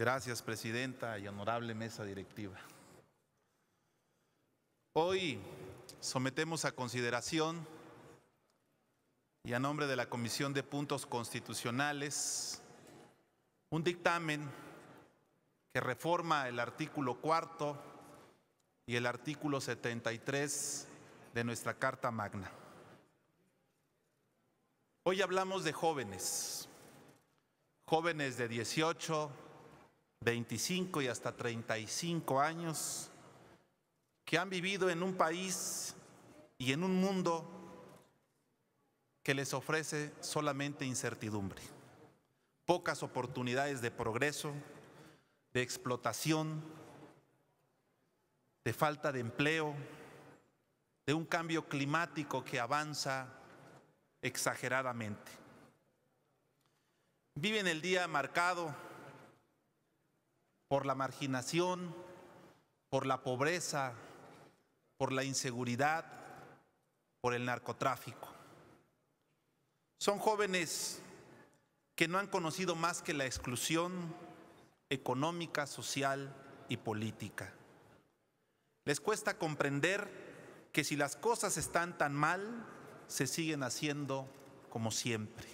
Gracias, Presidenta y honorable mesa directiva. Hoy sometemos a consideración y a nombre de la Comisión de Puntos Constitucionales un dictamen que reforma el artículo cuarto y el artículo 73 de nuestra Carta Magna. Hoy hablamos de jóvenes, jóvenes de 18, 25 y hasta 35 años, que han vivido en un país y en un mundo que les ofrece solamente incertidumbre, pocas oportunidades de progreso, de explotación, de falta de empleo, de un cambio climático que avanza exageradamente. Viven el día marcado por la marginación, por la pobreza, por la inseguridad, por el narcotráfico. Son jóvenes que no han conocido más que la exclusión económica, social y política. Les cuesta comprender que si las cosas están tan mal, se siguen haciendo como siempre.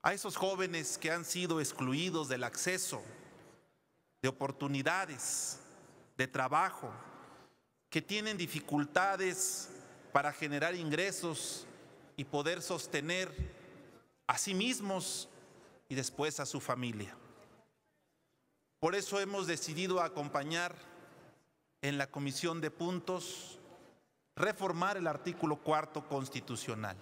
A esos jóvenes que han sido excluidos del acceso de oportunidades, de trabajo, que tienen dificultades para generar ingresos y poder sostener a sí mismos y después a su familia. Por eso hemos decidido acompañar en la comisión de puntos reformar el artículo cuarto constitucional,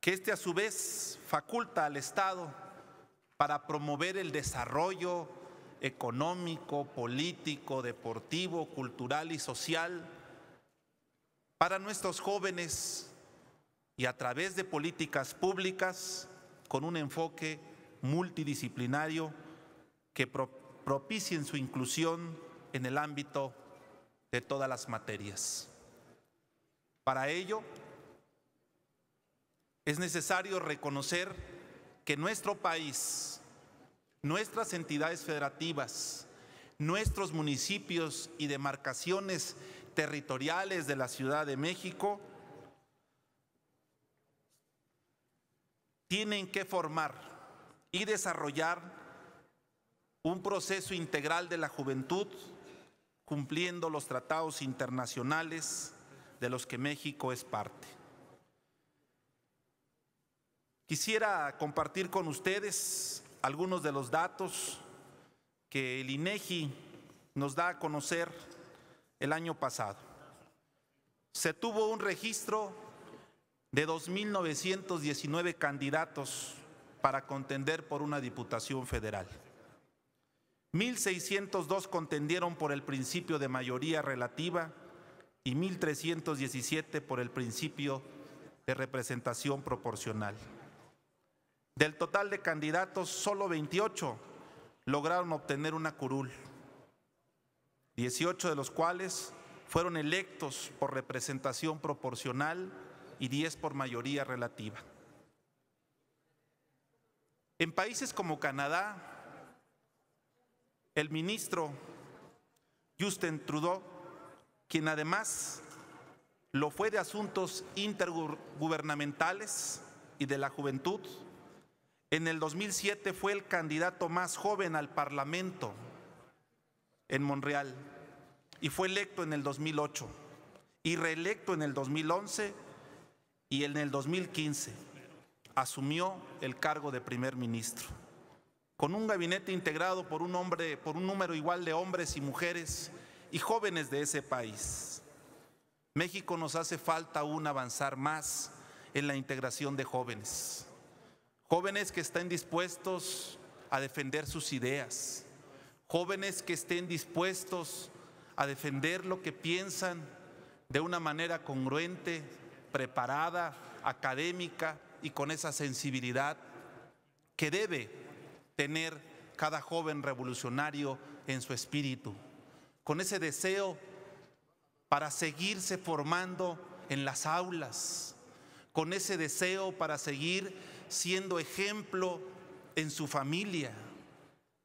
que este a su vez faculta al Estado para promover el desarrollo económico, político, deportivo, cultural y social para nuestros jóvenes y a través de políticas públicas con un enfoque multidisciplinario que propicien su inclusión en el ámbito de todas las materias. Para ello, es necesario reconocer que nuestro país nuestras entidades federativas, nuestros municipios y demarcaciones territoriales de la Ciudad de México tienen que formar y desarrollar un proceso integral de la juventud cumpliendo los tratados internacionales de los que México es parte. Quisiera compartir con ustedes algunos de los datos que el INEGI nos da a conocer el año pasado. Se tuvo un registro de 2.919 candidatos para contender por una diputación federal. 1.602 contendieron por el principio de mayoría relativa y 1.317 por el principio de representación proporcional. Del total de candidatos, solo 28 lograron obtener una curul, 18 de los cuales fueron electos por representación proporcional y 10 por mayoría relativa. En países como Canadá, el ministro Justin Trudeau, quien además lo fue de asuntos intergubernamentales y de la juventud, en el 2007 fue el candidato más joven al Parlamento en Monreal y fue electo en el 2008 y reelecto en el 2011 y en el 2015 asumió el cargo de primer ministro. Con un gabinete integrado por un hombre, por un número igual de hombres y mujeres y jóvenes de ese país. México nos hace falta aún avanzar más en la integración de jóvenes jóvenes que estén dispuestos a defender sus ideas, jóvenes que estén dispuestos a defender lo que piensan de una manera congruente, preparada, académica y con esa sensibilidad que debe tener cada joven revolucionario en su espíritu, con ese deseo para seguirse formando en las aulas, con ese deseo para seguir siendo ejemplo en su familia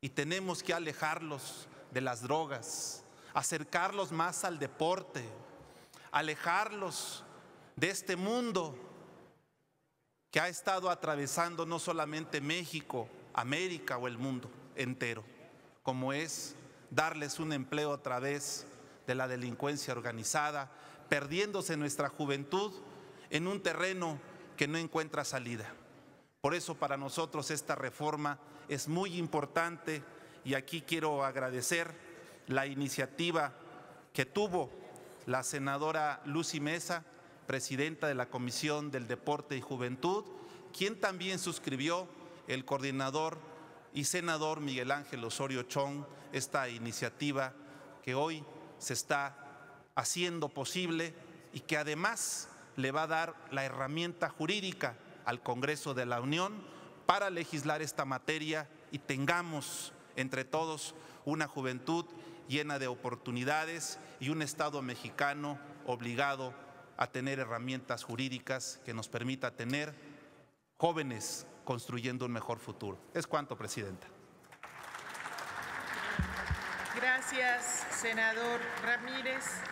y tenemos que alejarlos de las drogas, acercarlos más al deporte, alejarlos de este mundo que ha estado atravesando no solamente México, América o el mundo entero, como es darles un empleo a través de la delincuencia organizada, perdiéndose nuestra juventud en un terreno que no encuentra salida. Por eso para nosotros esta reforma es muy importante y aquí quiero agradecer la iniciativa que tuvo la senadora Lucy Mesa, presidenta de la Comisión del Deporte y Juventud, quien también suscribió el coordinador y senador Miguel Ángel Osorio Chong esta iniciativa que hoy se está haciendo posible y que además le va a dar la herramienta jurídica al Congreso de la Unión para legislar esta materia y tengamos entre todos una juventud llena de oportunidades y un Estado mexicano obligado a tener herramientas jurídicas que nos permita tener jóvenes construyendo un mejor futuro. Es cuanto, Presidenta. Gracias, senador Ramírez.